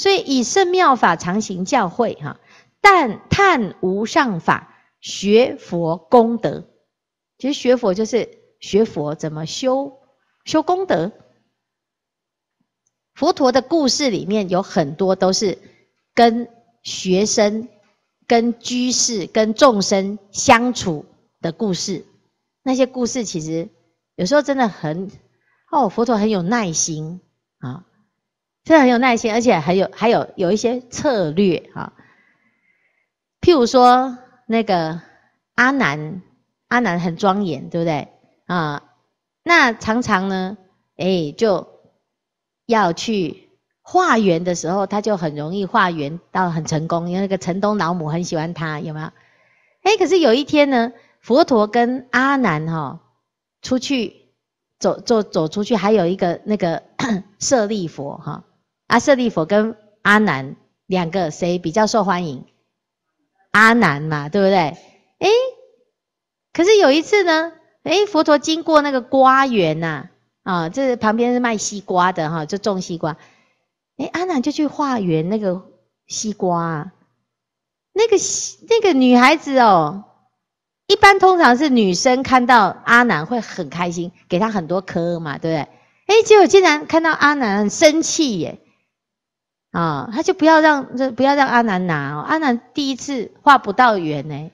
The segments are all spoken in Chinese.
所以以圣妙法常行教诲哈，但叹无上法，学佛功德。其实学佛就是学佛怎么修，修功德。佛陀的故事里面有很多都是跟学生、跟居士、跟众生相处的故事。那些故事其实有时候真的很哦，佛陀很有耐心啊。真的很有耐心，而且还有还有有一些策略啊。譬如说那个阿南，阿南很庄严，对不对？啊，那常常呢，哎，就要去化缘的时候，他就很容易化缘到很成功，因为那个城东老母很喜欢他，有没有？哎，可是有一天呢，佛陀跟阿南哈出去走走走出去，还有一个那个 舍利佛哈。阿舍利佛跟阿难两个谁比较受欢迎？阿难嘛，对不对？诶，可是有一次呢，诶，佛陀经过那个瓜园呐，啊，这旁边是卖西瓜的哈，就种西瓜。诶，阿难就去化缘那个西瓜，那个那个女孩子哦，一般通常是女生看到阿难会很开心，给他很多颗嘛，对不对？诶，结果竟然看到阿难很生气耶。啊，他就不要让这不要让阿南拿哦，阿南第一次画不到圆呢，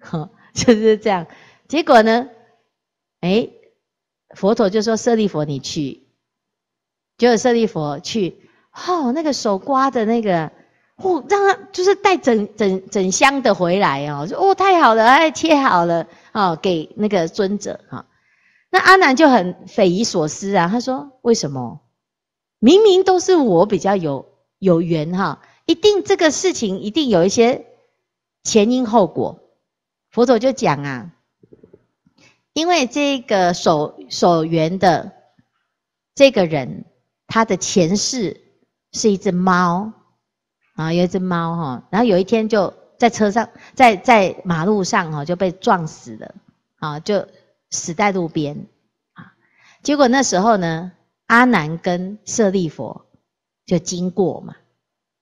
呵，就是这样。结果呢，哎，佛陀就说舍利佛你去，结果舍利佛去，哦，那个手刮的那个，哦，让他就是带整整整箱的回来哦，说哦太好了，哎切好了哦，给那个尊者哈。那阿南就很匪夷所思啊，他说为什么？明明都是我比较有。有缘哈，一定这个事情一定有一些前因后果。佛陀就讲啊，因为这个守守缘的这个人，他的前世是一只猫啊，有一只猫哈，然后有一天就在车上在在马路上哈就被撞死了啊，就死在路边啊。结果那时候呢，阿难跟舍利佛。就经过嘛，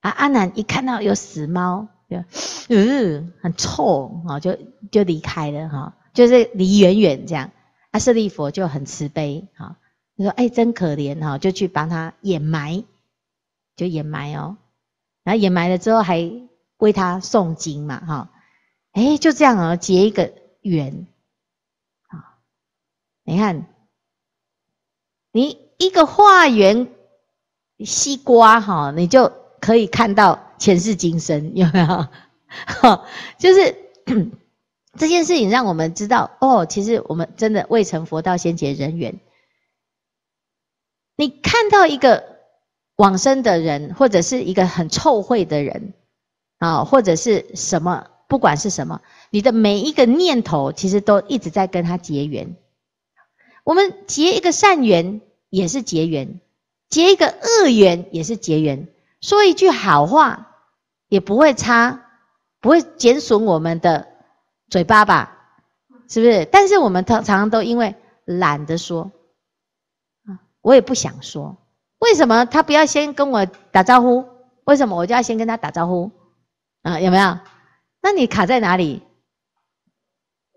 啊，阿南一看到有死猫，就，嗯，很臭啊，就就离开了哈，就是离远远这样。阿舍利佛就很慈悲哈，就说：哎，真可怜哈，就去帮他掩埋，就掩埋哦。然后掩埋了之后，还为他诵经嘛哈，哎，就这样啊，结一个缘啊。你看，你一个化缘。西瓜哈，你就可以看到前世今生有没有？就是 这件事情让我们知道哦，其实我们真的未成佛道先结人缘。你看到一个往生的人，或者是一个很臭秽的人啊，或者是什么，不管是什么，你的每一个念头其实都一直在跟他结缘。我们结一个善缘也是结缘。结一个恶缘也是结缘，说一句好话也不会差，不会减损我们的嘴巴吧？是不是？但是我们常常都因为懒得说，啊，我也不想说。为什么他不要先跟我打招呼？为什么我就要先跟他打招呼？啊，有没有？那你卡在哪里？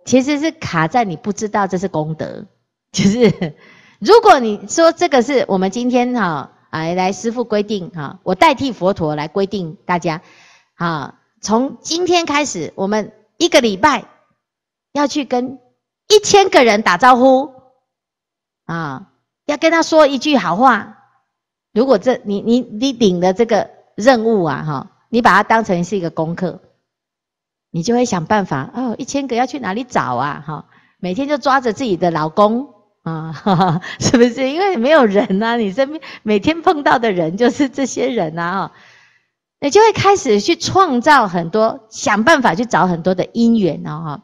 其实是卡在你不知道这是功德，就是。如果你说这个是我们今天哈来来师傅规定哈，我代替佛陀来规定大家，哈，从今天开始，我们一个礼拜要去跟一千个人打招呼，啊，要跟他说一句好话。如果这你你你领的这个任务啊哈，你把它当成是一个功课，你就会想办法哦，一千个要去哪里找啊哈，每天就抓着自己的老公。啊，是不是？因为你没有人呐，你身边每天碰到的人就是这些人呐，哈，你就会开始去创造很多，想办法去找很多的因缘哦，哈。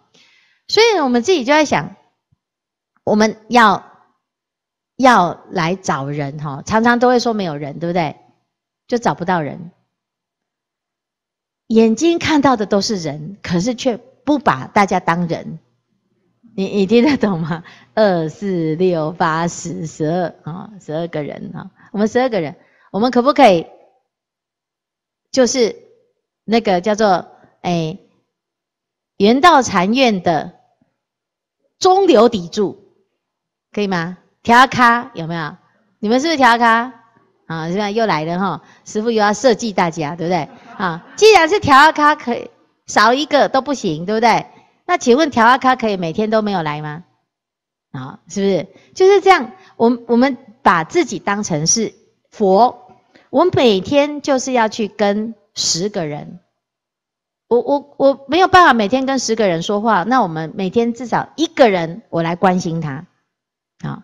所以我们自己就在想，我们要要来找人，哈，常常都会说没有人，对不对？就找不到人，眼睛看到的都是人，可是却不把大家当人。你你听得懂吗？二四六八十十二啊，十二个人啊，我们十二个人，我们可不可以就是那个叫做哎，圆道禅院的中流砥柱，可以吗？调咖有没有？你们是不是调咖？啊，现在又来了哈，师傅又要设计大家，对不对？啊，既然是调咖，可以少一个都不行，对不对？那请问调阿卡可以每天都没有来吗？啊，是不是就是这样？我我们把自己当成是佛，我每天就是要去跟十个人。我我我没有办法每天跟十个人说话，那我们每天至少一个人，我来关心他，啊，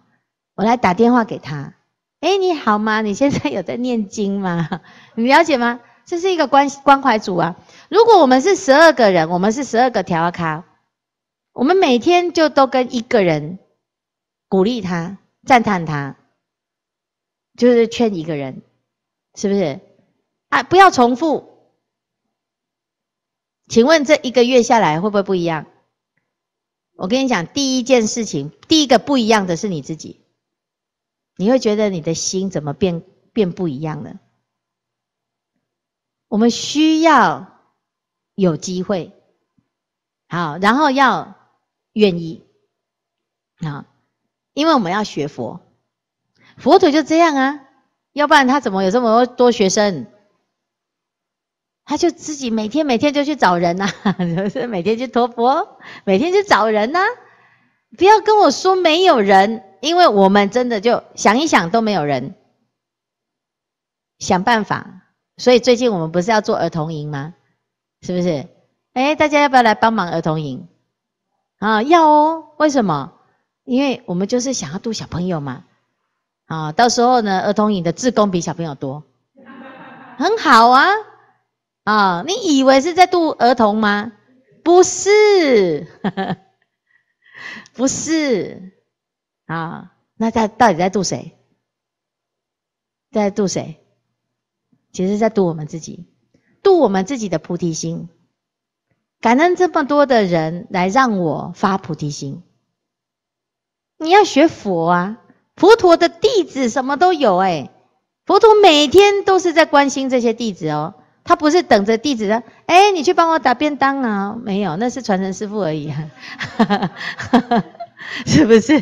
我来打电话给他。哎，你好吗？你现在有在念经吗？你了解吗？这是一个关关怀组啊。如果我们是十二个人，我们是十二个调阿卡。我们每天就都跟一个人鼓励他、赞叹他，就是劝一个人，是不是？啊，不要重复。请问这一个月下来会不会不一样？我跟你讲，第一件事情，第一个不一样的是你自己，你会觉得你的心怎么变变不一样了？我们需要有机会，好，然后要。愿意啊，因为我们要学佛，佛陀就这样啊，要不然他怎么有这么多学生？他就自己每天每天就去找人呐，就 是每天去托佛，每天去找人呐。不要跟我说没有人，因为我们真的就想一想都没有人，想办法。所以最近我们不是要做儿童营吗？是不是？哎，大家要不要来帮忙儿童营？啊，要哦，为什么？因为我们就是想要度小朋友嘛。啊，到时候呢，儿童影的志工比小朋友多，很好啊。啊，你以为是在度儿童吗？不是，不是。啊，那他到底在度谁？在度谁？其实在度我们自己，度我们自己的菩提心。感恩这么多的人来让我发菩提心。你要学佛啊，佛陀的弟子什么都有哎，佛陀每天都是在关心这些弟子哦，他不是等着弟子说：“哎，你去帮我打便当啊。”没有，那是传承师傅而已啊，是不是？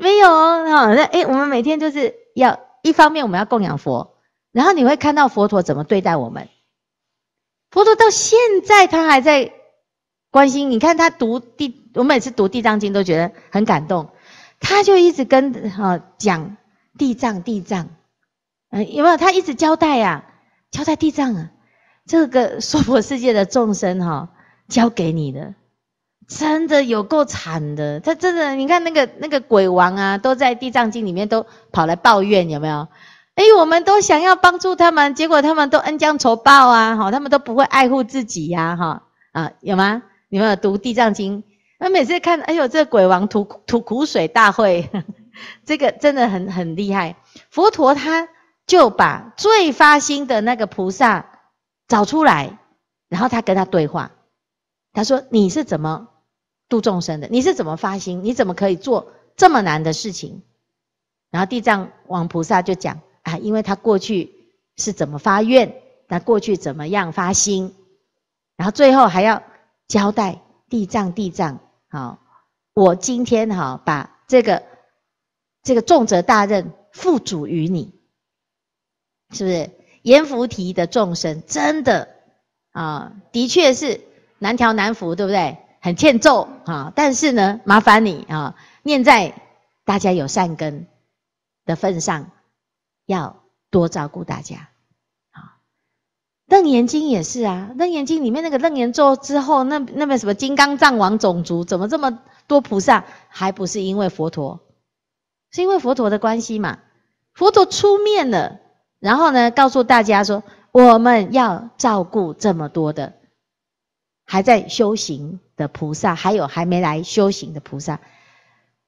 没有哦，那哎，我们每天就是要一方面我们要供养佛，然后你会看到佛陀怎么对待我们。佛陀到现在他还在。关心你看他读地，我每次读《地藏经》都觉得很感动。他就一直跟哈讲地藏地藏，嗯，有没有？他一直交代呀，交代地藏啊，这个娑婆世界的众生哈，交给你的，真的有够惨的。他真的，你看那个那个鬼王啊，都在《地藏经》里面都跑来抱怨有没有？哎，我们都想要帮助他们，结果他们都恩将仇报啊，哈，他们都不会爱护自己呀，哈啊，有吗？你们有读《地藏经》？那每次看，哎呦，这鬼王吐吐苦水大会，这个真的很很厉害。佛陀他就把最发心的那个菩萨找出来，然后他跟他对话。他说：“你是怎么度众生的？你是怎么发心？你怎么可以做这么难的事情？”然后地藏王菩萨就讲：“啊，因为他过去是怎么发愿，那过去怎么样发心，然后最后还要。”交代地藏地藏，好，我今天哈把这个这个重责大任付诸于你，是不是？阎浮提的众生真的啊，的确是难调难服，对不对？很欠揍啊！但是呢，麻烦你啊，念在大家有善根的份上，要多照顾大家。楞严经也是啊，楞严经里面那个楞严咒之后，那那边什么金刚藏王种族，怎么这么多菩萨？还不是因为佛陀，是因为佛陀的关系嘛？佛陀出面了，然后呢，告诉大家说，我们要照顾这么多的还在修行的菩萨，还有还没来修行的菩萨。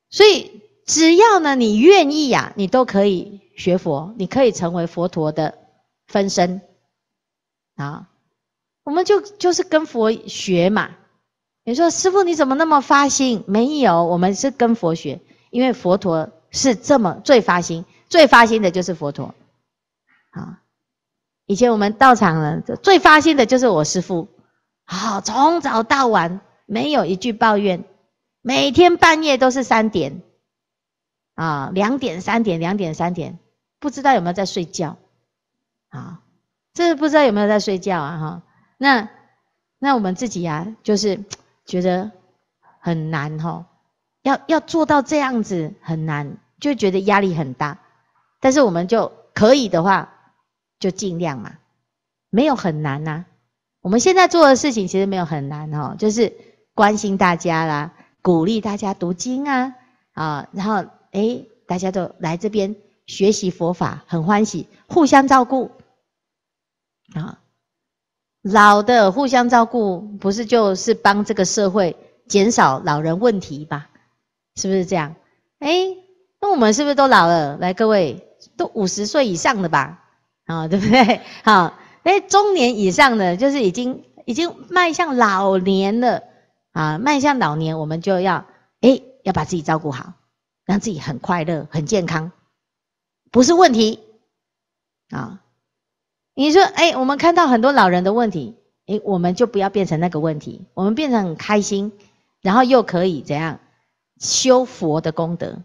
所以，只要呢你愿意呀，你都可以学佛，你可以成为佛陀的分身。啊，我们就就是跟佛学嘛。你说师傅你怎么那么发心？没有，我们是跟佛学，因为佛陀是这么最发心、最发心的就是佛陀。啊，以前我们道场人最发心的就是我师傅。好，从早到晚没有一句抱怨，每天半夜都是三点，啊，两点三点两点三点，不知道有没有在睡觉，啊。这不知道有没有在睡觉啊？哈，那那我们自己啊，就是觉得很难哈，要要做到这样子很难，就觉得压力很大。但是我们就可以的话，就尽量嘛，没有很难呐。我们现在做的事情其实没有很难哦，就是关心大家啦，鼓励大家读经啊，啊，然后哎，大家都来这边学习佛法，很欢喜，互相照顾。啊，老的互相照顾，不是就是帮这个社会减少老人问题吧？是不是这样？哎，那我们是不是都老了？来，各位都五十岁以上的吧？啊，对不对？好，哎，中年以上的就是已经已经迈向老年了啊，迈向老年，我们就要哎要把自己照顾好，让自己很快乐、很健康，不是问题啊。你说，哎，我们看到很多老人的问题，哎，我们就不要变成那个问题，我们变成很开心，然后又可以怎样修佛的功德，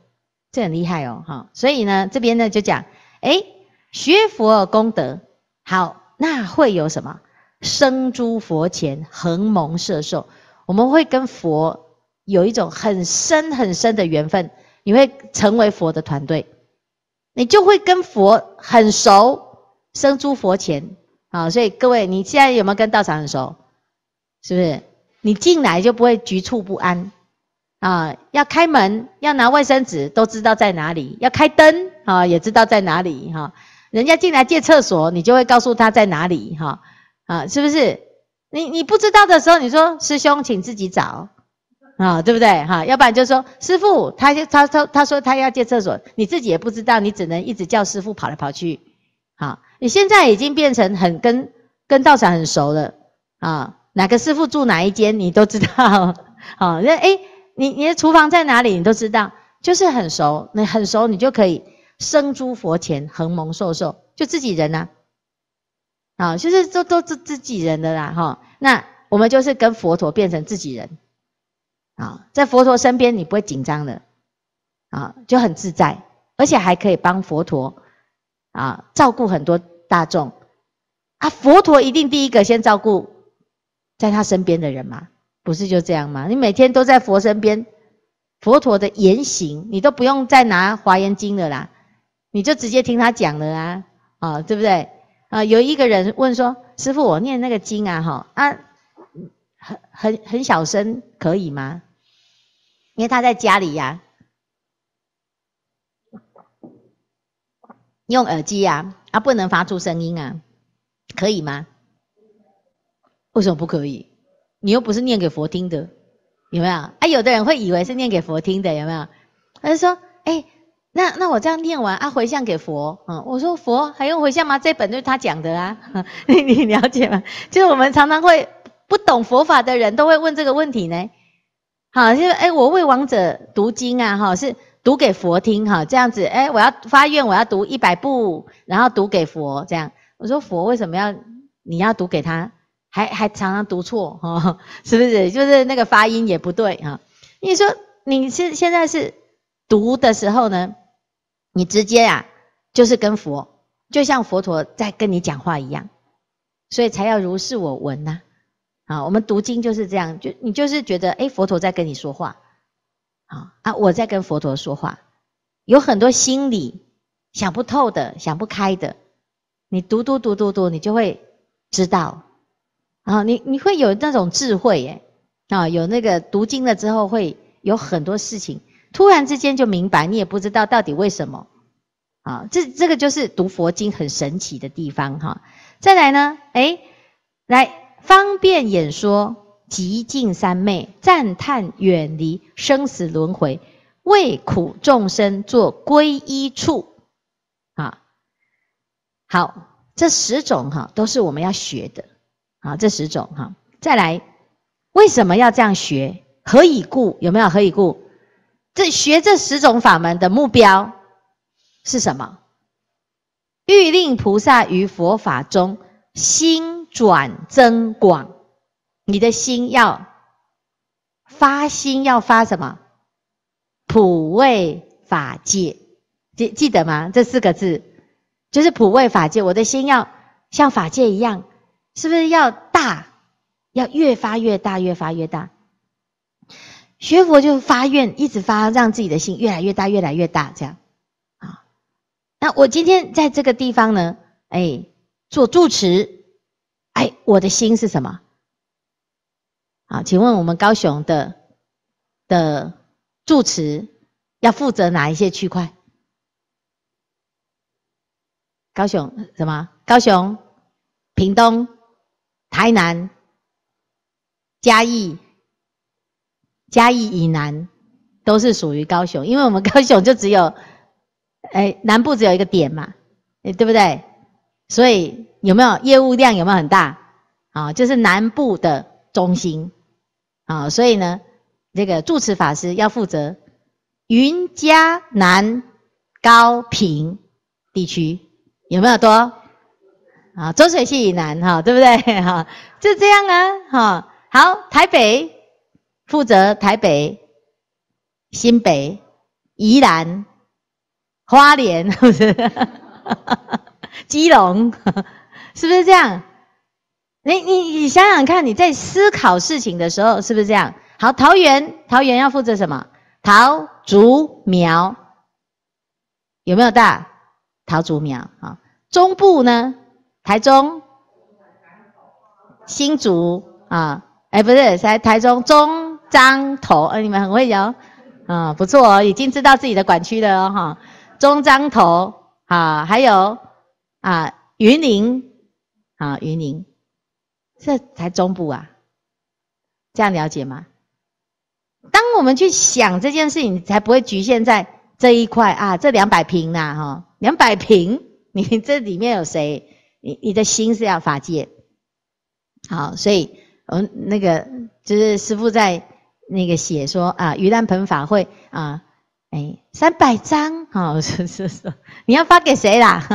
这很厉害哦，哈。所以呢，这边呢就讲，哎，学佛功德好，那会有什么生诸佛前恒蒙摄受，我们会跟佛有一种很深很深的缘分，你会成为佛的团队，你就会跟佛很熟。生诸佛前，啊，所以各位，你现在有没有跟道场很熟？是不是？你进来就不会局促不安，啊，要开门，要拿卫生纸，都知道在哪里；要开灯，啊，也知道在哪里，哈。人家进来借厕所，你就会告诉他在哪里，哈，啊，是不是？你你不知道的时候，你说师兄，请自己找，啊，对不对？哈，要不然就说师傅，他就他他他说他要借厕所，你自己也不知道，你只能一直叫师傅跑来跑去，好。你现在已经变成很跟跟道场很熟了啊，哪个师傅住哪一间你都知道，啊，那哎，你你的厨房在哪里你都知道，就是很熟，那很熟你就可以生诸佛前恒蒙受受，就自己人呐，啊，就是都都自自己人的啦哈。那我们就是跟佛陀变成自己人啊，在佛陀身边你不会紧张的啊，就很自在，而且还可以帮佛陀。啊，照顾很多大众，啊，佛陀一定第一个先照顾在他身边的人嘛，不是就这样吗？你每天都在佛身边，佛陀的言行，你都不用再拿《华严经》了啦，你就直接听他讲了啊，啊，对不对？啊，有一个人问说，师父，我念那个经啊，哈，啊，很很很小声可以吗？因为他在家里呀。用耳机呀，啊，不能发出声音啊，可以吗？为什么不可以？你又不是念给佛听的，有没有？啊，有的人会以为是念给佛听的，有没有？他就说，哎，那那我这样念完啊，回向给佛，嗯，我说佛还用回向吗？这本就是他讲的啊，你了解吗？就是我们常常会不懂佛法的人都会问这个问题呢。好，就是哎，我为王者读经啊，哈，是。读给佛听哈，这样子，哎，我要发愿，我要读一百部，然后读给佛这样。我说佛为什么要你要读给他，还还常常读错哈，是不是？就是那个发音也不对哈。你说你是现在是读的时候呢，你直接啊，就是跟佛，就像佛陀在跟你讲话一样，所以才要如是我闻呐。啊，我们读经就是这样，就你就是觉得哎，佛陀在跟你说话。啊！我在跟佛陀说话，有很多心里想不透的、想不开的，你读读读读读，你就会知道，啊，你你会有那种智慧耶，啊，有那个读经了之后，会有很多事情突然之间就明白，你也不知道到底为什么，啊，这这个就是读佛经很神奇的地方哈。再来呢，哎，来方便演说。极尽三昧，赞叹远离生死轮回，为苦众生做皈依处。啊，好，这十种哈都是我们要学的。啊，这十种哈，再来，为什么要这样学？何以故？有没有何以故？这学这十种法门的目标是什么？欲令菩萨于佛法中心转增广。你的心要发心，要发什么？普为法界，记记得吗？这四个字就是普为法界。我的心要像法界一样，是不是要大？要越发越大，越发越大。学佛就发愿，一直发，让自己的心越来越大，越来越大。这样，啊，那我今天在这个地方呢，哎，做住持，哎，我的心是什么？好，请问我们高雄的的住持要负责哪一些区块？高雄什么？高雄、屏东、台南、嘉义，嘉义以南都是属于高雄，因为我们 高雄就只有哎南部只有一个点嘛，哎对不对？所以有没有业务量有没有很大？啊，就是南部的。中心，啊，所以呢，这个住持法师要负责云嘉南高平地区，有没有多？啊，中水系以南，哈，对不对？哈，就这样啊，哈，好，台北负责台北、新北、宜兰、花莲，是不是？基隆，是不是这样？你你你想想看，你在思考事情的时候是不是这样？好，桃园，桃园要负责什么？桃竹苗有没有大桃竹苗啊？中部呢？台中、新竹啊？哎，不是在台中中彰投，哎，你们很会聊，啊，不错哦，已经知道自己的管区了哦，哈。中彰投啊，还有啊，云林啊，云林。这才中部啊，这样了解吗？当我们去想这件事情，才不会局限在这一块啊，这两百平呐，哈，两百平，你这里面有谁？你你的心是要发界，好，所以嗯，那个就是师傅在那个写说啊，鱼蛋盆法会啊，哎，三百张啊，是是是，你要发给谁啦？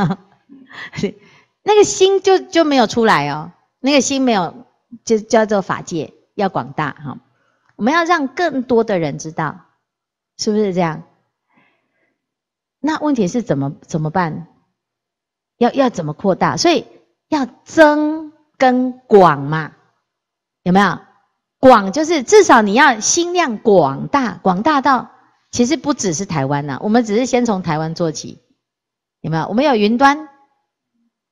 那个心就就没有出来哦。那个心没有，就叫做法界要广大哈。我们要让更多的人知道，是不是这样？那问题是怎么怎么办？要要怎么扩大？所以要增跟广嘛，有没有？广就是至少你要心量广大，广大到其实不只是台湾呐，我们只是先从台湾做起，有没有？我们有云端，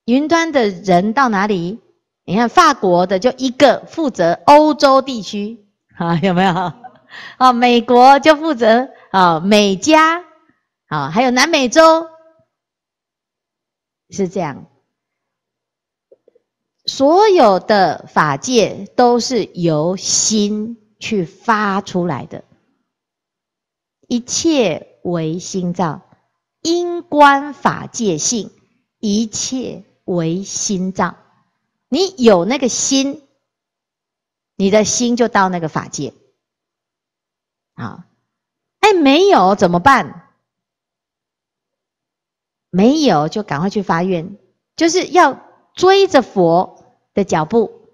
云端的人到哪里？你看法国的就一个负责欧洲地区啊，有没有？啊，美国就负责啊美加，啊还有南美洲是这样。所有的法界都是由心去发出来的，一切为心脏，因观法界性，一切为心脏。你有那个心，你的心就到那个法界啊！哎，没有怎么办？没有就赶快去发愿，就是要追着佛的脚步，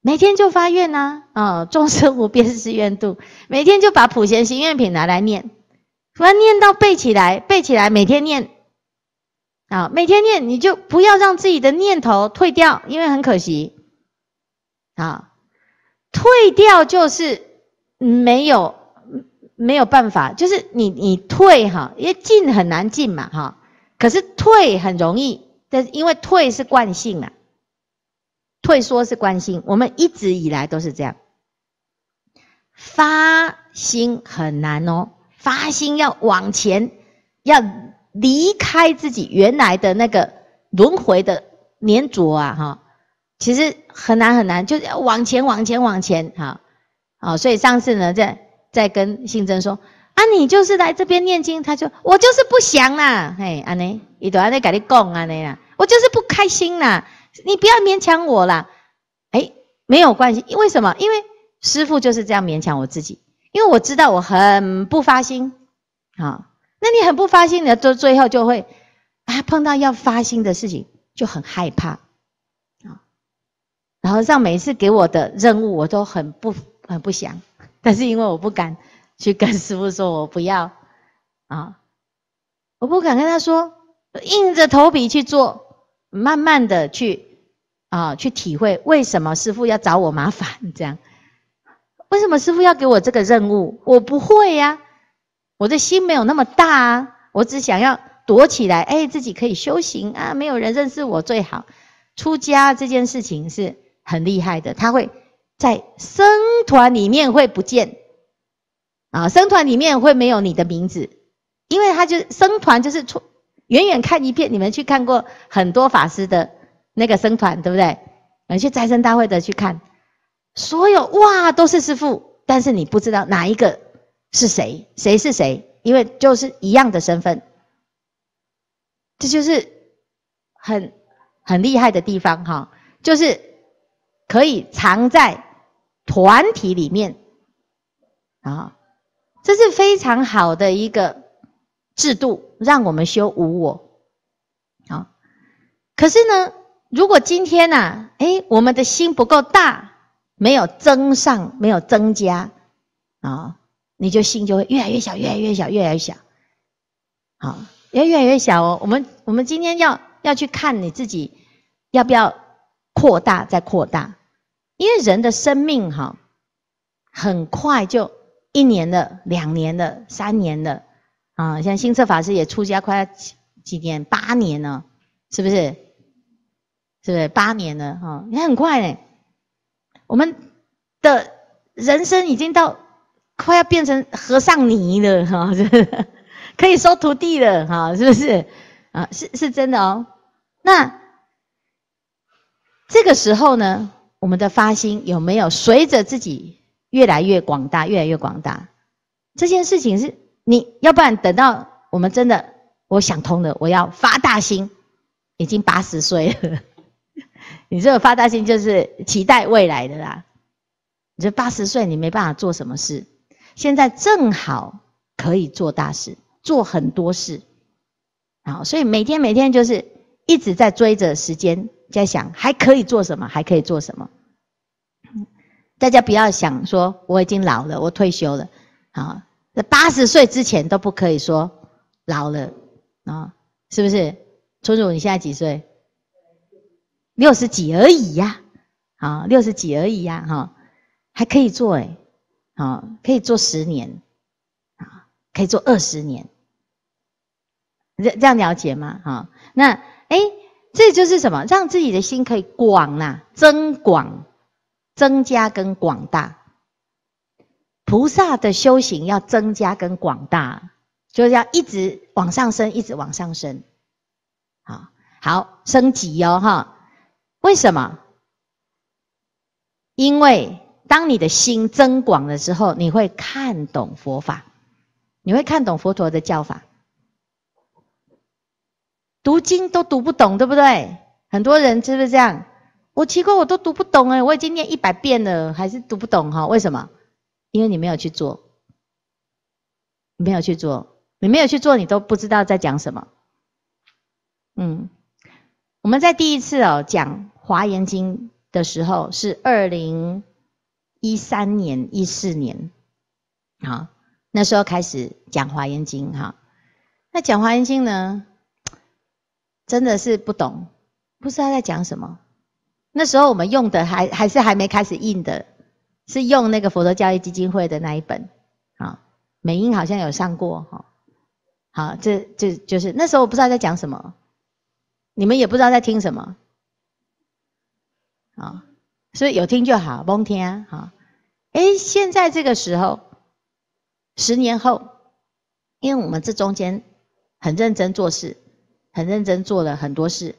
每天就发愿呐啊！众生无边誓愿度，每天就把普贤行愿品拿来念，佛念到背起来，背起来，每天念。啊，每天念你就不要让自己的念头退掉，因为很可惜，啊，退掉就是没有没有办法，就是你你退哈，因为进很难进嘛哈，可是退很容易，但是因为退是惯性啊，退缩是惯性，我们一直以来都是这样，发心很难哦，发心要往前要。离开自己原来的那个轮回的粘着啊，哈，其实很难很难，就是要往前往前往前，哈，好，所以上次呢，在在跟信真说，啊，你就是来这边念经，他就我就是不想啦，嘿，安尼，你都安尼改你供安尼啦，我就是不开心啦，你不要勉强我啦，哎，没有关系，为什么？因为师父就是这样勉强我自己，因为我知道我很不发心，啊。那你很不发心的，做最后就会啊碰到要发心的事情就很害怕啊，然后让每次给我的任务我都很不很不想，但是因为我不敢去跟师傅说我不要啊，我不敢跟他说，硬着头皮去做，慢慢的去啊去体会为什么师傅要找我麻烦这样，为什么师傅要给我这个任务？我不会呀。我的心没有那么大啊，我只想要躲起来，哎，自己可以修行啊，没有人认识我最好。出家这件事情是很厉害的，他会在僧团里面会不见啊，僧团里面会没有你的名字，因为他就僧团就是出远远看一片，你们去看过很多法师的那个僧团对不对？你去斋生大会的去看，所有哇都是师父，但是你不知道哪一个。是谁？谁是谁？因为就是一样的身份，这就是很很厉害的地方哈，就是可以藏在团体里面啊，这是非常好的一个制度，让我们修无我啊。可是呢，如果今天呢，哎，我们的心不够大，没有增上，没有增加啊。你就心就会越来越小，越来越小，越来越小，好，要越来越小哦。我们我们今天要要去看你自己，要不要扩大再扩大？因为人的生命哈，很快就一年的、两年的、三年的啊。像新策法师也出家快要几几年，八年了，是不是？是不是八年了？哈，也很快呢。我们的人生已经到。快要变成和尚尼了哈，可以收徒弟了哈，是不是？啊，是是真的哦。那这个时候呢，我们的发心有没有随着自己越来越广大、越来越广大？这件事情是你要不然等到我们真的我想通了，我要发大心，已经八十岁了。你这个发大心就是期待未来的啦。你这八十岁你没办法做什么事。现在正好可以做大事，做很多事啊！所以每天每天就是一直在追着时间，在想还可以做什么，还可以做什么。大家不要想说我已经老了，我退休了啊！在八十岁之前都不可以说老了啊！是不是？春楚，你现在几岁？六十几而已呀！啊，六十几而已呀！哈，还可以做哎。啊，可以做十年，啊，可以做二十年，这这样了解吗？啊，那哎，这就是什么？让自己的心可以广呐，增广、增加跟广大。菩萨的修行要增加跟广大，就是要一直往上升，一直往上升。好，好，升级哟，哈。为什么？因为。当你的心增广的时候，你会看懂佛法，你会看懂佛陀的教法。读经都读不懂，对不对？很多人是不是这样？我奇怪，我都读不懂哎，我已经念一百遍了，还是读不懂哈？为什么？因为你没有去做，没有去做，你没有去做，你都不知道在讲什么。嗯，我们在第一次哦讲《华严经》的时候是二零。一三年、一四年，啊，那时候开始讲华严经哈，那讲华严经呢，真的是不懂，不知道在讲什么。那时候我们用的还还是还没开始印的，是用那个佛陀教育基金会的那一本啊，美英好像有上过哈，好，这这就是那时候我不知道在讲什么，你们也不知道在听什么，啊。所以有听就好，不用听啊！哈，哎，现在这个时候，十年后，因为我们这中间很认真做事，很认真做了很多事，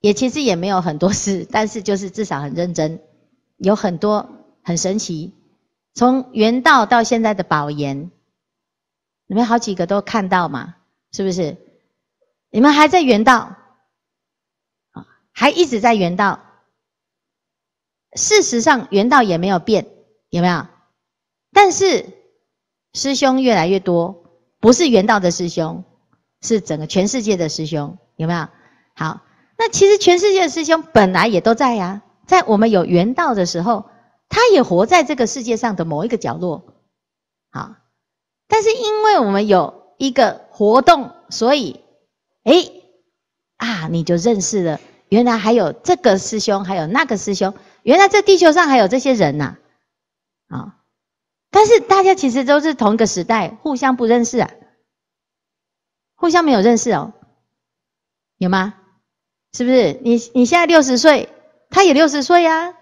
也其实也没有很多事，但是就是至少很认真，有很多很神奇。从原道到现在的保研，你们好几个都看到嘛？是不是？你们还在原道啊？还一直在原道。事实上，原道也没有变，有没有？但是师兄越来越多，不是原道的师兄，是整个全世界的师兄，有没有？好，那其实全世界的师兄本来也都在呀，在我们有原道的时候，他也活在这个世界上的某一个角落，好，但是因为我们有一个活动，所以，哎，啊，你就认识了，原来还有这个师兄，还有那个师兄。原来这地球上还有这些人呐，啊！但是大家其实都是同一个时代，互相不认识，互相没有认识哦，有吗？是不是？你你现在六十岁，他也六十岁呀，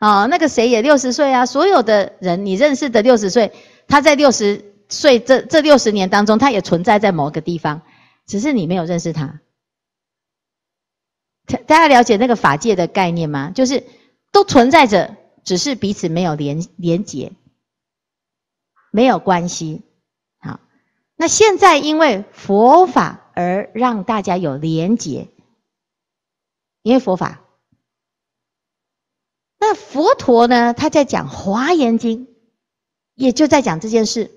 哦，那个谁也六十岁啊。所有的人你认识的六十岁，他在六十岁这这六十年当中，他也存在在某个地方，只是你没有认识他。大家了解那个法界的概念吗？就是。都存在着，只是彼此没有连连结，没有关系。好，那现在因为佛法而让大家有连结，因为佛法。那佛陀呢？他在讲《华严经》，也就在讲这件事，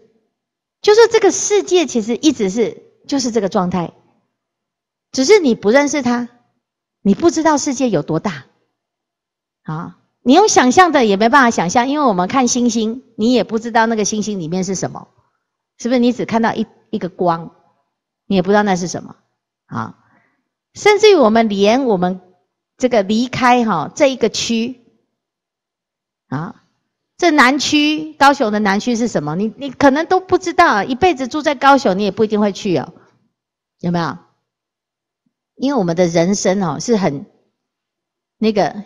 就是这个世界其实一直是就是这个状态，只是你不认识他，你不知道世界有多大。啊，你用想象的也没办法想象，因为我们看星星，你也不知道那个星星里面是什么，是不是？你只看到一一个光，你也不知道那是什么啊。甚至于我们连我们这个离开哈这一个区啊，这南区高雄的南区是什么？你你可能都不知道，一辈子住在高雄，你也不一定会去哦，有没有？因为我们的人生哦是很那个。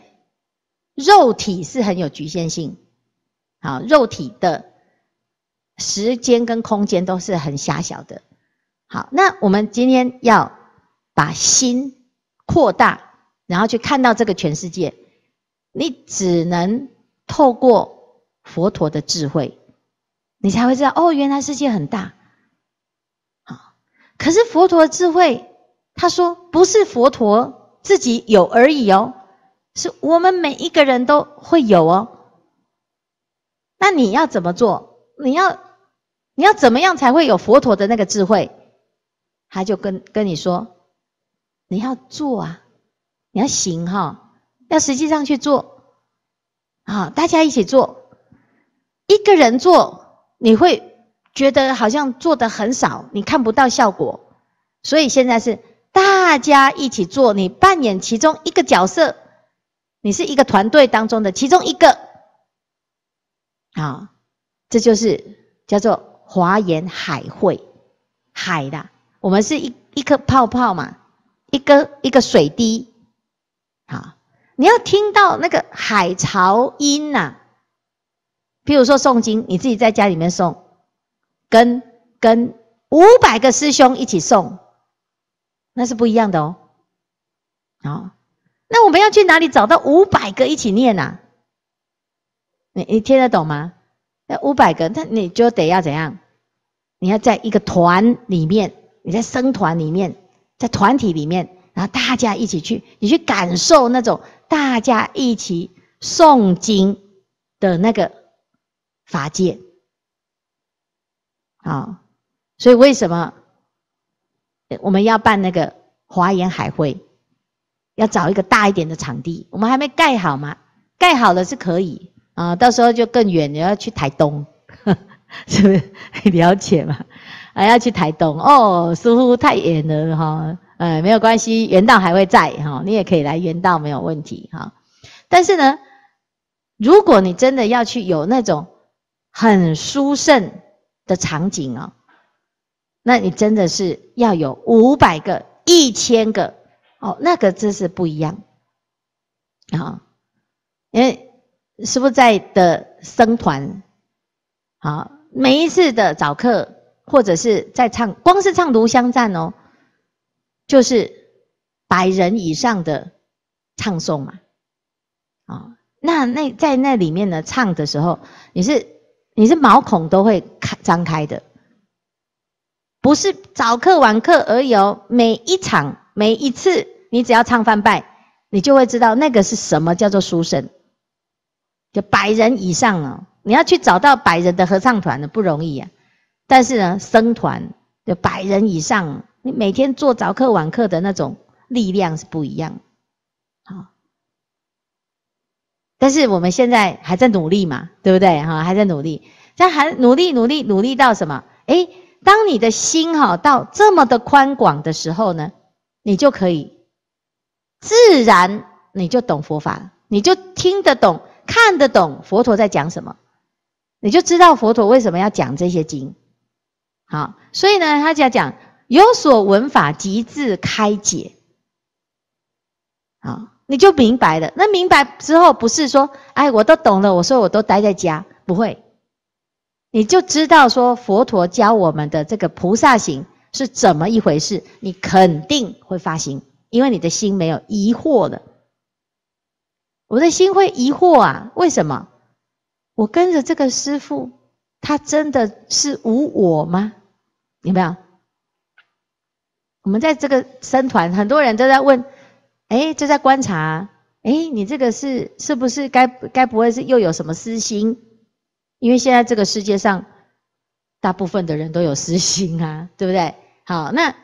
肉体是很有局限性，好，肉体的时间跟空间都是很狭小的。好，那我们今天要把心扩大，然后去看到这个全世界，你只能透过佛陀的智慧，你才会知道哦，原来世界很大。好，可是佛陀智慧，他说不是佛陀自己有而已哦。是我们每一个人都会有哦，那你要怎么做？你要你要怎么样才会有佛陀的那个智慧？他就跟跟你说，你要做啊，你要行哈，要实际上去做啊，大家一起做，一个人做你会觉得好像做的很少，你看不到效果，所以现在是大家一起做，你扮演其中一个角色。你是一个团队当中的其中一个，啊，这就是叫做华严海会海的，我们是一一颗泡泡嘛，一个一个水滴，啊，你要听到那个海潮音呐，譬如说诵经，你自己在家里面诵，跟跟五百个师兄一起诵，那是不一样的哦，啊。那我们要去哪里找到五百个一起念啊？你你听得懂吗？那五百个，那你就得要怎样？你要在一个团里面，你在僧团里面，在团体里面，然后大家一起去，你去感受那种大家一起诵经的那个法界啊！所以为什么我们要办那个华严海会？要找一个大一点的场地，我们还没盖好嘛？盖好了是可以啊，到时候就更远，你要去台东，是不是？了解嘛？还要去台东哦，似乎太远了哈。呃，没有关系，原道还会在哈，你也可以来原道没有问题哈。但是呢，如果你真的要去有那种很殊胜的场景哦，那你真的是要有五百个、一千个。哦，那个姿是不一样，啊，因为师傅在的僧团，啊，每一次的早课或者是在唱，光是唱读香赞哦，就是百人以上的唱诵嘛，啊，那那在那里面呢，唱的时候，你是你是毛孔都会开张开的，不是早课晚课而有，每一场每一次。你只要唱翻拜，你就会知道那个是什么叫做书生，就百人以上哦。你要去找到百人的合唱团呢，不容易啊。但是呢，生团就百人以上，你每天做早课晚课的那种力量是不一样。好，但是我们现在还在努力嘛，对不对？哈，还在努力，但还努力努力努力到什么？诶，当你的心哈到这么的宽广的时候呢，你就可以。自然你就懂佛法，你就听得懂、看得懂佛陀在讲什么，你就知道佛陀为什么要讲这些经。好，所以呢，他讲讲有所闻法即自开解，好，你就明白了。那明白之后，不是说哎，我都懂了，我说我都待在家，不会。你就知道说佛陀教我们的这个菩萨行是怎么一回事，你肯定会发心。因为你的心没有疑惑了，我的心会疑惑啊？为什么我跟着这个师父，他真的是无我吗？有没有？我们在这个僧团，很多人都在问：，哎，就在观察，哎，你这个是是不是该该不会是又有什么私心？因为现在这个世界上，大部分的人都有私心啊，对不对？好，那。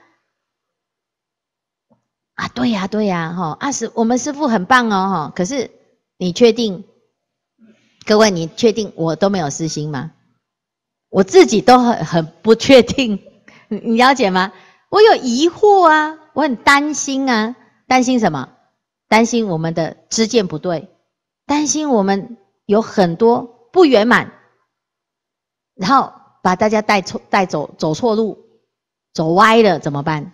啊，对呀，对呀，哈，啊师，我们师傅很棒哦，哈。可是你确定，各位，你确定我都没有私心吗？我自己都很很不确定，你你了解吗？我有疑惑啊，我很担心啊，担心什么？担心我们的知见不对，担心我们有很多不圆满，然后把大家带错、带走、走错路、走歪了怎么办？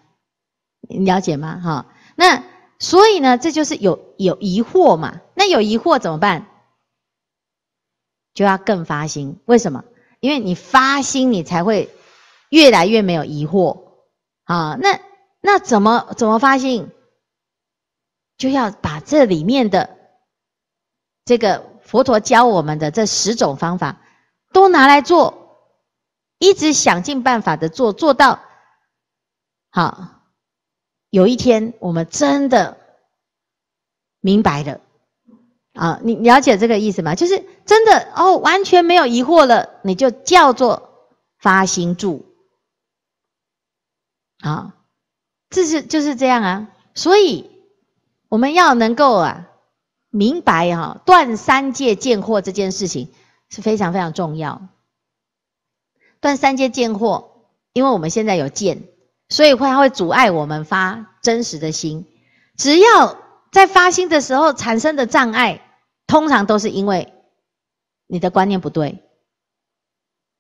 你了解吗？哈。那所以呢，这就是有有疑惑嘛？那有疑惑怎么办？就要更发心。为什么？因为你发心，你才会越来越没有疑惑啊。那那怎么怎么发心？就要把这里面的这个佛陀教我们的这十种方法都拿来做，一直想尽办法的做，做到好。有一天，我们真的明白了啊！你了解这个意思吗？就是真的哦，完全没有疑惑了，你就叫做发心住啊！这是就是这样啊！所以我们要能够啊明白啊，断三界见惑这件事情是非常非常重要。断三界见惑，因为我们现在有见。所以会它会阻碍我们发真实的心。只要在发心的时候产生的障碍，通常都是因为你的观念不对。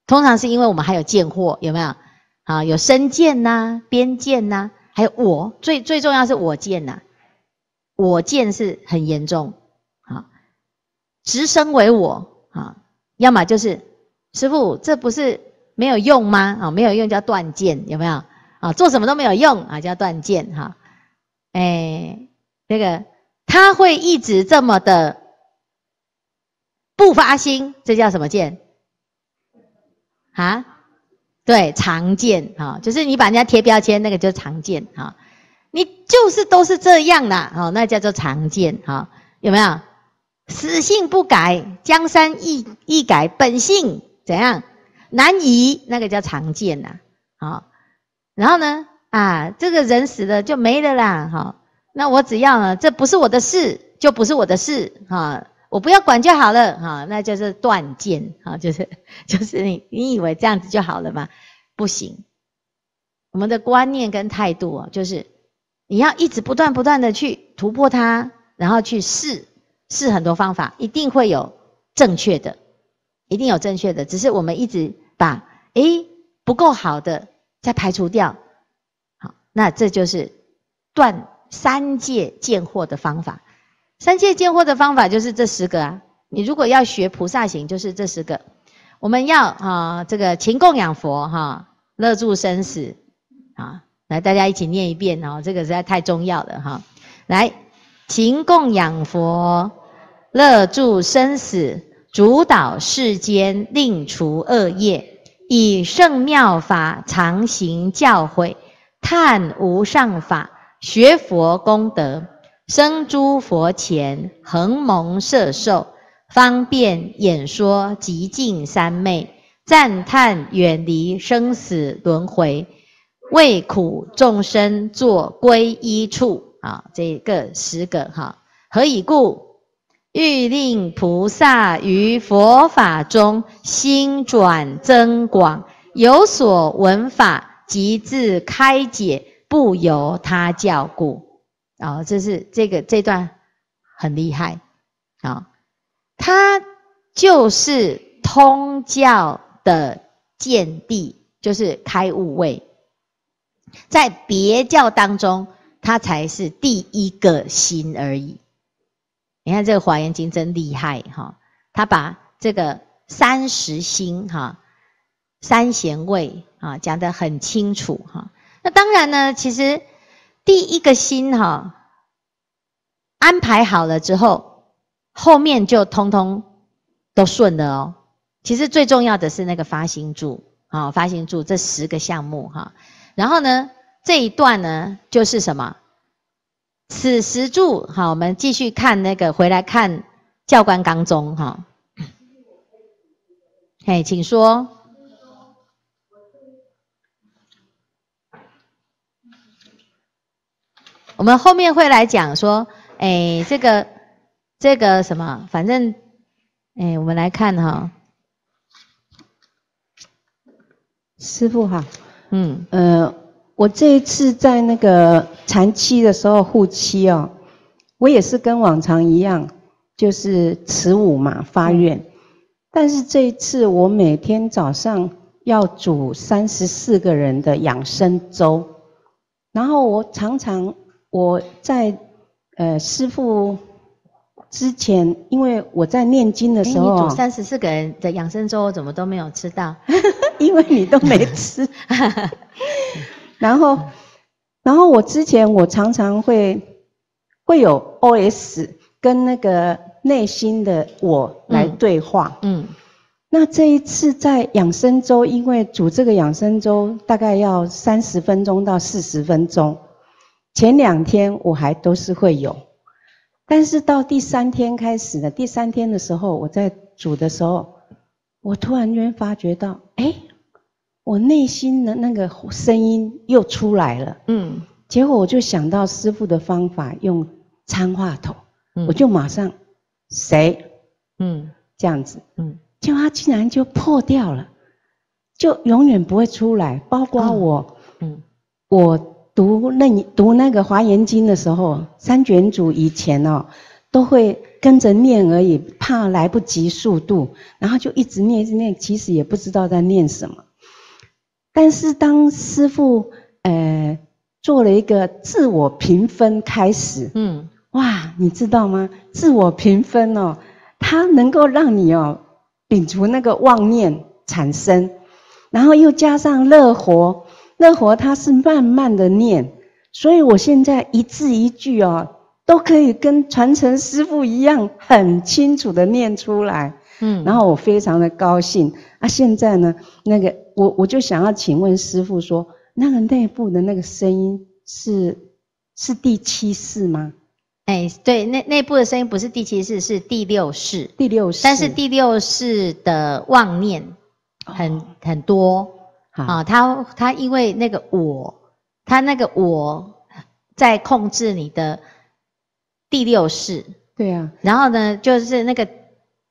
通常是因为我们还有见惑，有没有？啊，有身见呐，边见呐，还有我。最最重要是我见呐，我见是很严重。啊，直身为我啊，要么就是师傅，这不是没有用吗？啊，没有用叫断见，有没有？啊，做什么都没有用啊，叫断剑哈。哎，这个他会一直这么的不发心，这叫什么剑啊？对，常见哈，就是你把人家贴标签，那个叫常见哈。你就是都是这样的哦，那叫做常见哈，有没有？死性不改，江山易易改，本性怎样难移？那个叫常见呐，好。然后呢？啊，这个人死了就没了啦。哈，那我只要呢，这不是我的事，就不是我的事。哈，我不要管就好了。哈，那就是断见。哈，就是 就是你，你以为这样子就好了吗？不行，我们的观念跟态度啊，就是你要一直不断不断的去突破它，然后去试，试很多方法，一定会有正确的，一定有正确的。只是我们一直把哎不够好的。再排除掉，好，那这就是断三界见惑的方法。三界见惑的方法就是这十个啊。你如果要学菩萨行，就是这十个。我们要啊，这个勤供养佛哈，乐助生死啊。来，大家一起念一遍哦，这个实在太重要了哈。来，勤供养佛，乐助生死，主导世间，令除恶业。以圣妙法常行教诲，探无上法，学佛功德，生诸佛前恒蒙摄受，方便演说极尽三昧，赞叹远离生死轮回，为苦众生作皈依处。啊，这个十个哈，何以故？欲令菩萨于佛法中心转增广，有所闻法即自开解，不由他教故。啊，这是这个这段很厉害啊，他就是通教的见地，就是开悟位，在别教当中，他才是第一个心而已。你看这个《华严经》真厉害哈，他把这个三十心哈、三贤位啊讲得很清楚哈。那当然呢，其实第一个心哈安排好了之后，后面就通通都顺了哦。其实最重要的是那个发心柱啊，发心柱这十个项目哈。然后呢，这一段呢就是什么？此时住好，我们继续看那个，回来看教官当中哈。哎，请说。我们后面会来讲说，哎，这个这个什么，反正哎，我们来看哈，师傅哈，嗯呃。我这一次在那个禅期的时候护期哦，我也是跟往常一样，就是持午嘛发愿，但是这一次我每天早上要煮三十四个人的养生粥，然后我常常我在呃师父之前，因为我在念经的时候，你煮三十四个人的养生粥，我怎么都没有吃到，因为你都没吃。然后，然后我之前我常常会会有 OS 跟那个内心的我来对话，嗯，那这一次在养生粥，因为煮这个养生粥大概要三十分钟到四十分钟，前两天我还都是会有，但是到第三天开始呢，第三天的时候我在煮的时候，我突然间发觉到，哎。我内心的那个声音又出来了，嗯，结果我就想到师父的方法，用参话筒，我就马上谁，嗯，这样子，嗯，就他竟然就破掉了，就永远不会出来。包括我，嗯，我读那读那个《华严经》的时候，三卷组以前哦，都会跟着念而已，怕来不及速度，然后就一直念一直念，其实也不知道在念什么。但是当师傅，呃，做了一个自我评分开始，嗯，哇，你知道吗？自我评分哦，它能够让你哦，摒除那个妄念产生，然后又加上乐活，乐活它是慢慢的念，所以我现在一字一句哦，都可以跟传承师傅一样很清楚的念出来。嗯，然后我非常的高兴啊！现在呢，那个我我就想要请问师傅说，那个内部的那个声音是是第七世吗？哎，对，内内部的声音不是第七世，是第六世。第六世，但是第六世的妄念很很多啊，他他因为那个我，他那个我在控制你的第六世。对啊，然后呢，就是那个。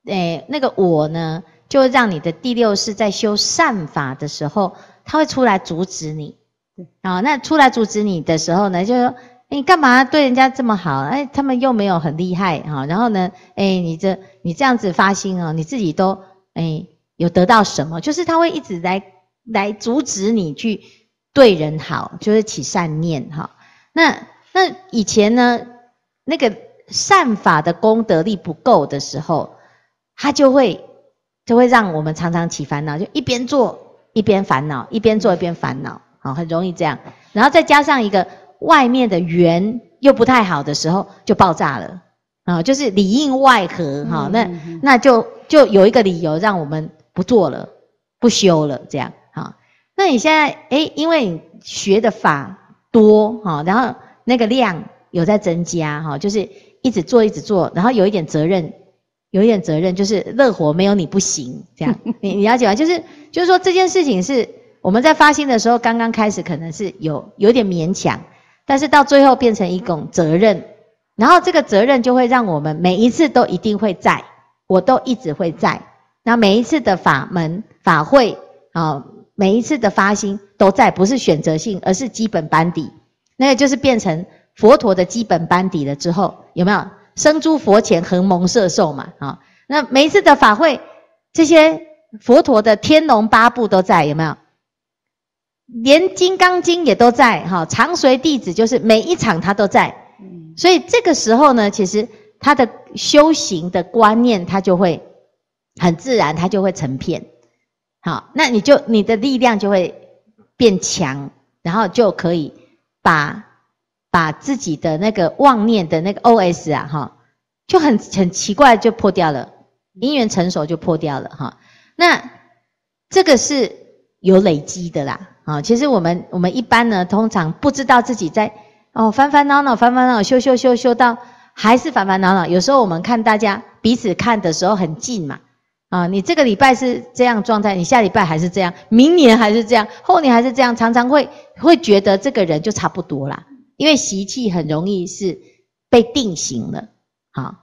哎，那个我呢，就让你的第六识在修善法的时候，他会出来阻止你。对，啊，那出来阻止你的时候呢，就说你干嘛对人家这么好？哎，他们又没有很厉害哈。然后呢，哎，你这你这样子发心哦，你自己都哎有得到什么？就是他会一直来来阻止你去对人好，就是起善念哈。那那以前呢，那个善法的功德力不够的时候。它就会就会让我们常常起烦恼，就一边做一边烦恼，一边做一边烦恼，好，很容易这样。然后再加上一个外面的缘又不太好的时候，就爆炸了啊！就是里应外合哈，那那就就有一个理由让我们不做了、不修了这样啊。那你现在诶，因为你学的法多哈，然后那个量有在增加哈，就是一直做一直做，然后有一点责任。有点责任，就是乐活没有你不行，这样 你你了解吗？就是就是说这件事情是我们在发心的时候刚刚开始，可能是有有点勉强，但是到最后变成一种责任，然后这个责任就会让我们每一次都一定会在，我都一直会在。那每一次的法门法会啊，每一次的发心都在，不是选择性，而是基本班底，那个就是变成佛陀的基本班底了之后，有没有？生诸佛前恒蒙摄受嘛，啊，那每一次的法会，这些佛陀的天龙八部都在有没有？连金刚经也都在哈，常随弟子就是每一场他都在，所以这个时候呢，其实他的修行的观念他就会很自然，他就会成片，好，那你就你的力量就会变强，然后就可以把。把自己的那个妄念的那个 OS 啊，哈，就很很奇怪，就破掉了，因缘成熟就破掉了哈。那这个是有累积的啦，啊，其实我们我们一般呢，通常不知道自己在哦，烦烦恼恼，烦烦恼恼，修修修修到还是烦烦恼恼。有时候我们看大家彼此看的时候很近嘛，啊，你这个礼拜是这样状态，你下礼拜还是这样，明年还是这样，后年还是这样，常常会会觉得这个人就差不多啦。因为习气很容易是被定型了，好，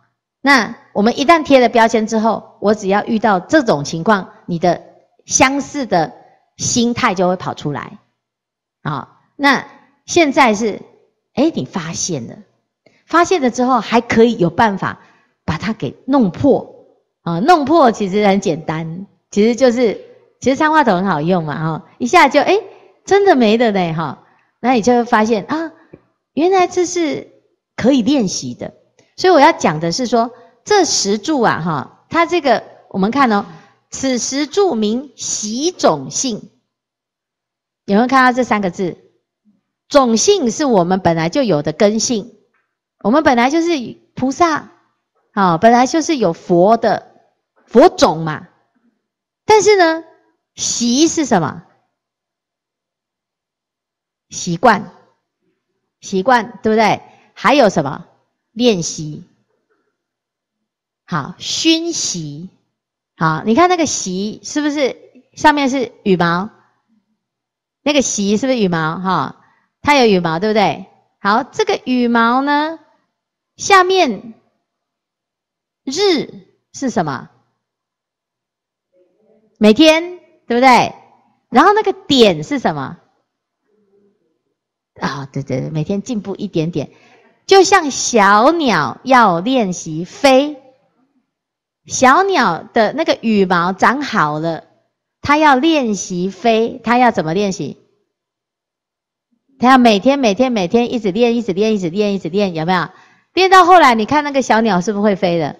那我们一旦贴了标签之后，我只要遇到这种情况，你的相似的心态就会跑出来，好，那现在是，哎，你发现了，发现了之后还可以有办法把它给弄破，啊，弄破其实很简单，其实就是其实三话筒很好用嘛，哈，一下就哎，真的没的呢，哈，那你就发现啊。原来这是可以练习的，所以我要讲的是说，这十柱啊，哈，它这个我们看哦，此十柱名习种性，有没有看到这三个字？种性是我们本来就有的根性，我们本来就是菩萨，啊，本来就是有佛的佛种嘛。但是呢，习是什么？习惯。习惯对不对？还有什么练习？好，熏习。好，你看那个习是不是上面是羽毛？那个习是不是羽毛？哈，它有羽毛对不对？好，这个羽毛呢，下面日是什么？每天对不对？然后那个点是什么？啊，对对对，每天进步一点点，就像小鸟要练习飞，小鸟的那个羽毛长好了，它要练习飞，它要怎么练习？它要每天每天每天一直练，一直练，一直练，一直练，有没有？练到后来，你看那个小鸟是不是会飞的？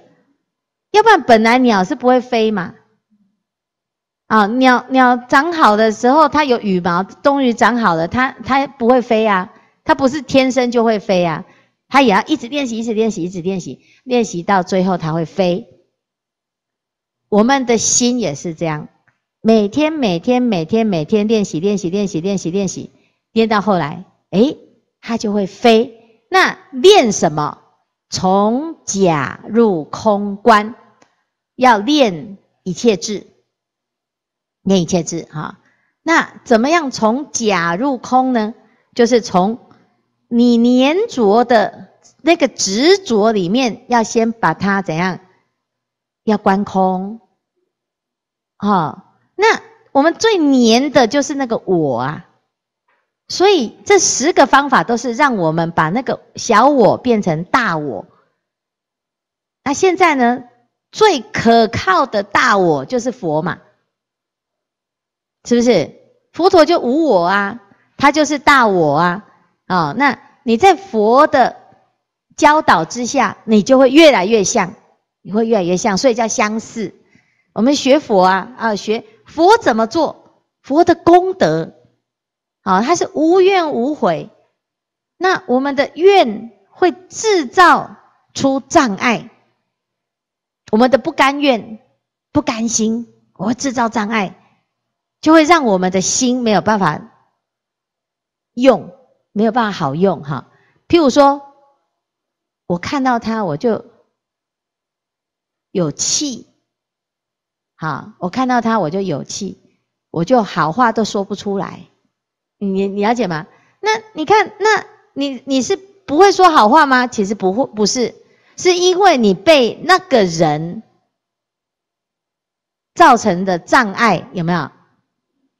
要不然本来鸟是不会飞嘛。啊，鸟鸟长好的时候，它有羽毛；冬于长好了，它它不会飞啊，它不是天生就会飞啊，它也要一直练习，一直练习，一直练习，练习到最后它会飞。我们的心也是这样，每天每天每天每天练习练习练习练习练习，练到后来，诶，它就会飞。那练什么？从假入空观，要练一切智。念一切字哈，那怎么样从假入空呢？就是从你粘着的那个执着里面，要先把它怎样？要观空哈，那我们最粘的就是那个我啊，所以这十个方法都是让我们把那个小我变成大我。那现在呢，最可靠的大我就是佛嘛。是不是佛陀就无我啊？他就是大我啊！啊，那你在佛的教导之下，你就会越来越像，你会越来越像，所以叫相似。我们学佛啊，啊，学佛怎么做？佛的功德，啊，他是无怨无悔。那我们的怨会制造出障碍，我们的不甘愿、不甘心，我会制造障碍。就会让我们的心没有办法用，没有办法好用哈。譬如说，我看到他我就有气，好，我看到他我就有气，我就好话都说不出来。你你了解吗？那你看，那你你是不会说好话吗？其实不会，不是，是因为你被那个人造成的障碍有没有？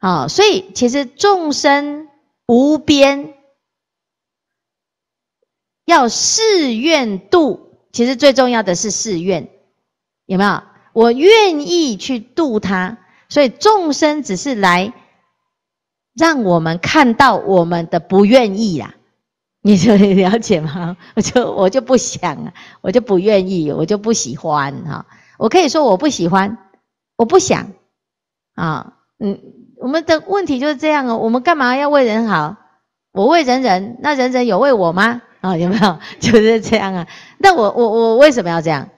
啊，所以其实众生无边，要誓愿度。其实最重要的是誓愿，有没有？我愿意去度他。所以众生只是来让我们看到我们的不愿意啊，你就 了解吗？我就我就不想，我就不愿意，我就不喜欢哈。我可以说我不喜欢，我不想啊，嗯。我们的问题就是这样哦，我们干嘛要为人好？我为人人，那人人有为我吗？啊，有没有？就是这样啊。那我我我为什么要这样？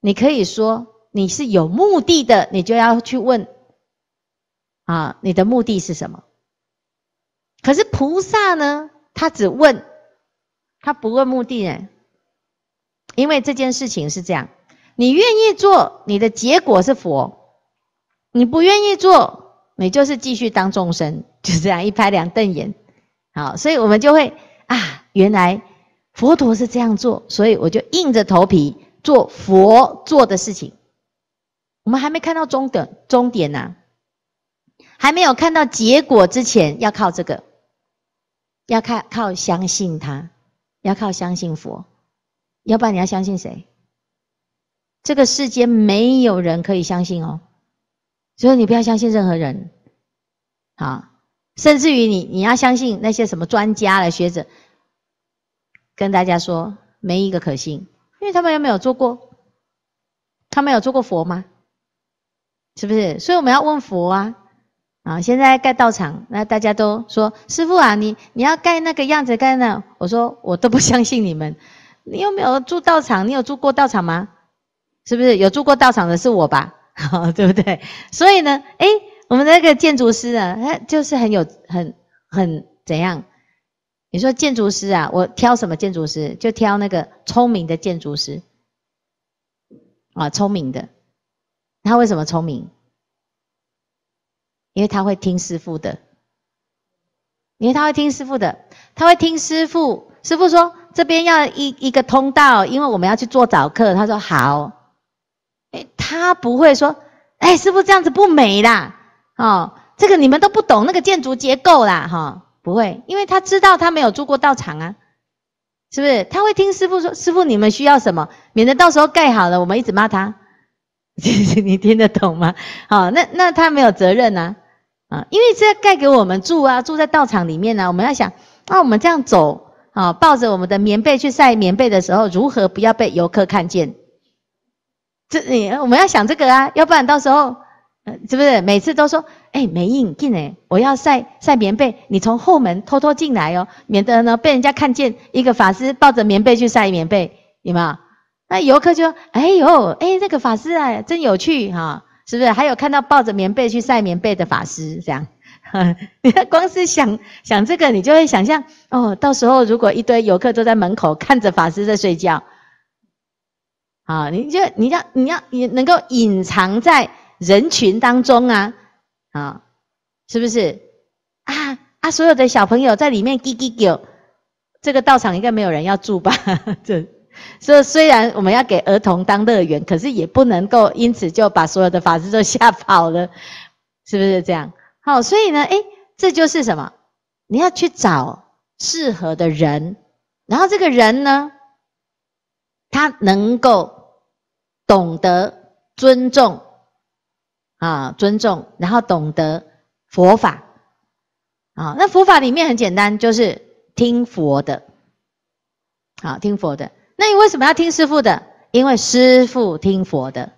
你可以说你是有目的的，你就要去问啊，你的目的是什么？可是菩萨呢？他只问他不问目的，人，因为这件事情是这样，你愿意做，你的结果是佛；你不愿意做。你就是继续当众生，就这样一拍两瞪眼，好，所以我们就会啊，原来佛陀是这样做，所以我就硬着头皮做佛做的事情。我们还没看到中等终点呢，还没有看到结果之前，要靠这个，要靠靠相信他，要靠相信佛，要不然你要相信谁？这个世间没有人可以相信哦。所以你不要相信任何人，啊，甚至于你你要相信那些什么专家的学者，跟大家说没一个可信，因为他们又没有做过，他们有做过佛吗？是不是？所以我们要问佛啊，啊，现在盖道场，那大家都说师傅啊，你你要盖那个样子盖呢？我说我都不相信你们，你有没有住道场，你有住过道场吗？是不是有住过道场的是我吧？好，对不对？所以呢，哎，我们那个建筑师啊，他就是很有很很怎样？你说建筑师啊，我挑什么建筑师？就挑那个聪明的建筑师啊，聪明的。他为什么聪明？因为他会听师傅的，因为他会听师傅的，他会听师傅。师傅说这边要一一个通道，因为我们要去做早课。他说好。哎，他不会说，哎，师傅这样子不美啦，哦，这个你们都不懂那个建筑结构啦，哈，不会，因为他知道他没有住过道场啊，是不是？他会听师傅说，师傅你们需要什么，免得到时候盖好了我们一直骂他，你听得懂吗？好，那那他没有责任啊，啊，因为这盖给我们住啊，住在道场里面呢，我们要想，那我们这样走啊，抱着我们的棉被去晒棉被的时候，如何不要被游客看见？这你我们要想这个啊，要不然到时候，呃，是不是每次都说，哎，没硬劲哎，我要晒晒棉被，你从后门偷偷进来哦，免得呢被人家看见一个法师抱着棉被去晒棉被，有没有？那游客就说，哎呦，哎，这个法师啊，真有趣哈，是不是？还有看到抱着棉被去晒棉被的法师，这样，你光是想想这个，你就会想象，哦，到时候如果一堆游客都在门口看着法师在睡觉。啊，你就你要你要你能够隐藏在人群当中啊，啊，是不是？啊啊，所有的小朋友在里面叽叽叫，这个道场应该没有人要住吧？这所以虽然我们要给儿童当乐园，可是也不能够因此就把所有的法师都吓跑了，是不是这样？好，所以呢，诶，这就是什么？你要去找适合的人，然后这个人呢，他能够。懂得尊重啊，尊重，然后懂得佛法啊。那佛法里面很简单，就是听佛的，好听佛的。那你为什么要听师傅的？因为师傅听佛的，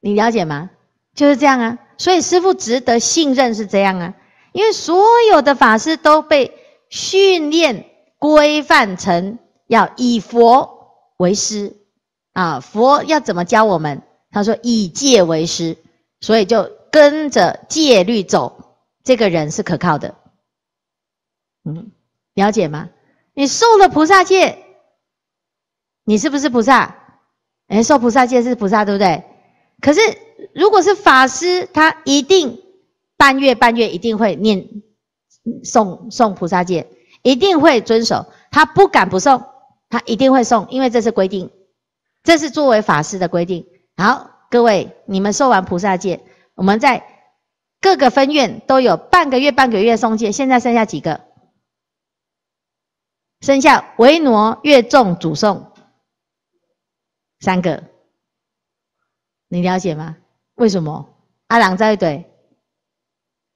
你了解吗？就是这样啊。所以师傅值得信任是这样啊，因为所有的法师都被训练规范成要以佛为师。啊，佛要怎么教我们？他说：“以戒为师，所以就跟着戒律走。这个人是可靠的。”嗯，了解吗？你受了菩萨戒，你是不是菩萨？哎，受菩萨戒是菩萨，对不对？可是如果是法师，他一定半月半月一定会念送送菩萨戒，一定会遵守，他不敢不送，他一定会送，因为这是规定。这是作为法师的规定。好，各位，你们受完菩萨戒，我们在各个分院都有半个月、半个月送戒。现在剩下几个？剩下维挪、月众、主送三个，你了解吗？为什么？阿郎在怼，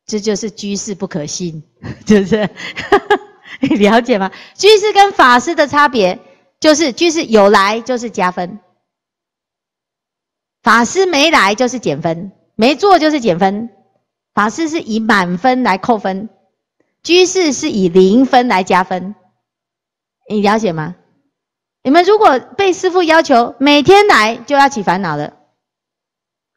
这就是居士不可信，就是 你了解吗？居士跟法师的差别。就是，居士有来就是加分，法师没来就是减分，没做就是减分。法师是以满分来扣分，居士是以零分来加分。你了解吗？你们如果被师傅要求每天来，就要起烦恼的。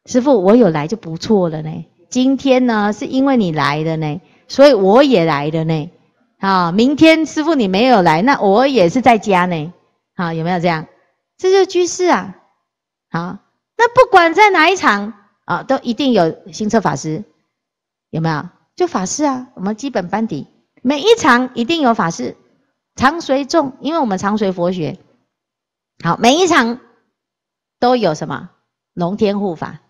师傅，我有来就不错了呢。今天呢，是因为你来的呢，所以我也来的呢。啊，明天师傅你没有来，那我也是在家呢。好，有没有这样？这就是居士啊。好，那不管在哪一场啊，都一定有新策法师，有没有？就法师啊，我们基本班底，每一场一定有法师。常随众，因为我们常随佛学。好，每一场都有什么龙天护法，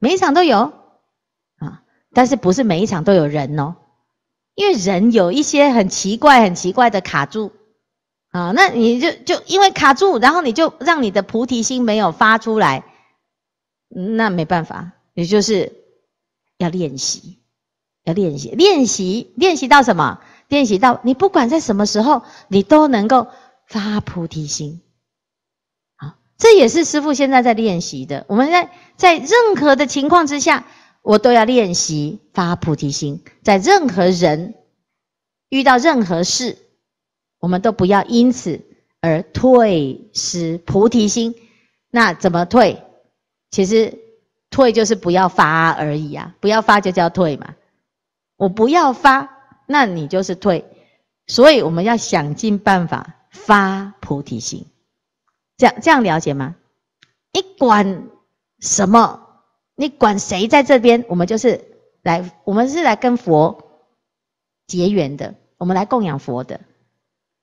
每一场都有啊。但是不是每一场都有人哦？因为人有一些很奇怪、很奇怪的卡住。啊，那你就就因为卡住，然后你就让你的菩提心没有发出来，那没办法，也就是要练习，要练习，练习，练习到什么？练习到你不管在什么时候，你都能够发菩提心。好，这也是师父现在在练习的。我们在在任何的情况之下，我都要练习发菩提心，在任何人遇到任何事。我们都不要因此而退失菩提心，那怎么退？其实退就是不要发而已啊，不要发就叫退嘛。我不要发，那你就是退。所以我们要想尽办法发菩提心，这样这样了解吗？你管什么？你管谁在这边？我们就是来，我们是来跟佛结缘的，我们来供养佛的。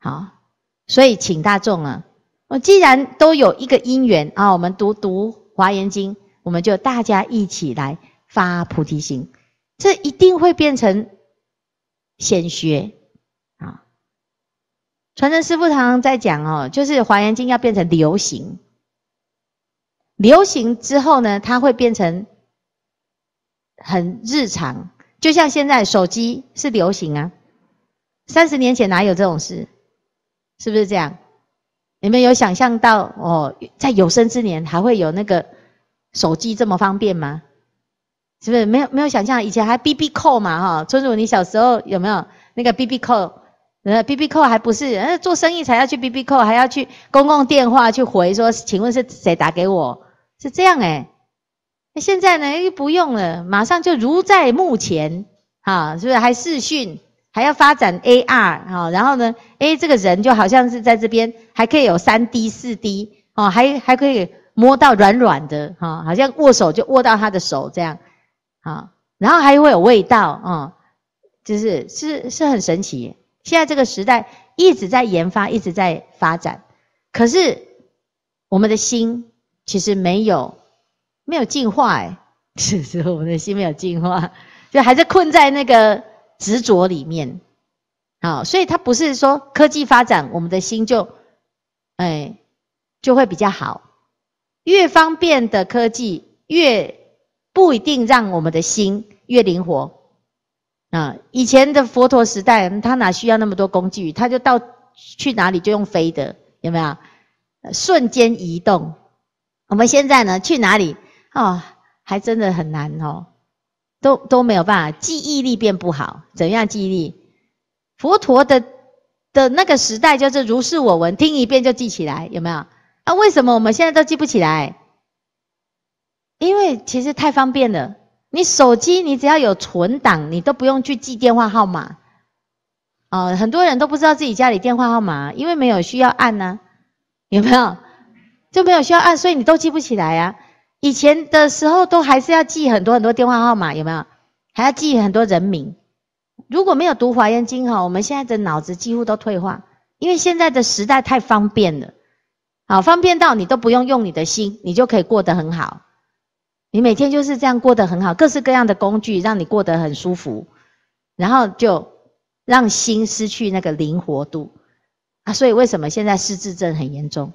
好，所以请大众啊，我既然都有一个因缘啊，我们读读华严经，我们就大家一起来发菩提心，这一定会变成显学啊。传承师父常常在讲哦，就是华严经要变成流行，流行之后呢，它会变成很日常，就像现在手机是流行啊，三十年前哪有这种事？是不是这样？你们有想象到哦，在有生之年还会有那个手机这么方便吗？是不是没有没有想象？以前还 B B 扣嘛哈，村主你小时候有没有那个 B B 扣？呃，B B 扣还不是，呃，做生意才要去 B B 扣，还要去公共电话去回说，请问是谁打给我？是这样诶、那现在呢又不用了，马上就如在目前啊，是不是还视讯？还要发展 AR 啊，然后呢，诶，这个人就好像是在这边，还可以有三 D、四 D 哦，还还可以摸到软软的哈，好像握手就握到他的手这样，啊，然后还会有味道啊，就是是是很神奇。现在这个时代一直在研发，一直在发展，可是我们的心其实没有没有进化诶，是是，我们的心没有进化，就还是困在那个。执着里面，啊，所以它不是说科技发展，我们的心就，哎，就会比较好。越方便的科技，越不一定让我们的心越灵活。啊，以前的佛陀时代，他哪需要那么多工具？他就到去哪里就用飞的，有没有？瞬间移动。我们现在呢，去哪里哦，还真的很难哦。都都没有办法，记忆力变不好。怎样记忆力？佛陀的的那个时代就是如是我闻，听一遍就记起来，有没有？啊，为什么我们现在都记不起来？因为其实太方便了，你手机你只要有存档，你都不用去记电话号码。哦，很多人都不知道自己家里电话号码，因为没有需要按呢，有没有？就没有需要按，所以你都记不起来呀。以前的时候都还是要记很多很多电话号码，有没有？还要记很多人名。如果没有读《华严经》哈，我们现在的脑子几乎都退化，因为现在的时代太方便了，好方便到你都不用用你的心，你就可以过得很好。你每天就是这样过得很好，各式各样的工具让你过得很舒服，然后就让心失去那个灵活度啊！所以为什么现在失智症很严重？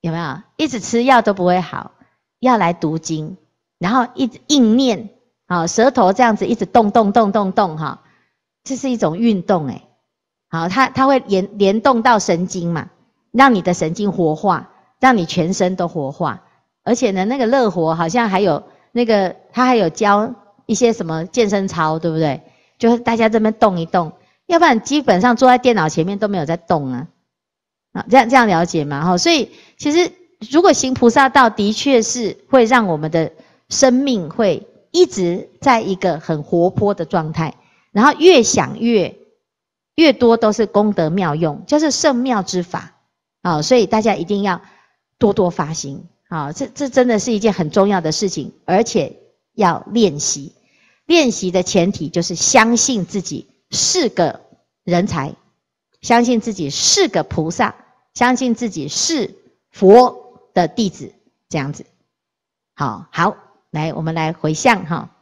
有没有？一直吃药都不会好。要来读经，然后一直硬念，好舌头这样子一直动动动动动哈，这是一种运动哎，好，它它会联联动到神经嘛，让你的神经活化，让你全身都活化，而且呢那个乐活好像还有那个他还有教一些什么健身操对不对？就是大家这边动一动，要不然基本上坐在电脑前面都没有在动啊，好这样这样了解嘛哈，所以其实。如果行菩萨道，的确是会让我们的生命会一直在一个很活泼的状态，然后越想越越多都是功德妙用，就是圣妙之法啊！所以大家一定要多多发心啊！这这真的是一件很重要的事情，而且要练习。练习的前提就是相信自己是个人才，相信自己是个菩萨，相信自己是佛。的地址这样子，好好来，我们来回向哈。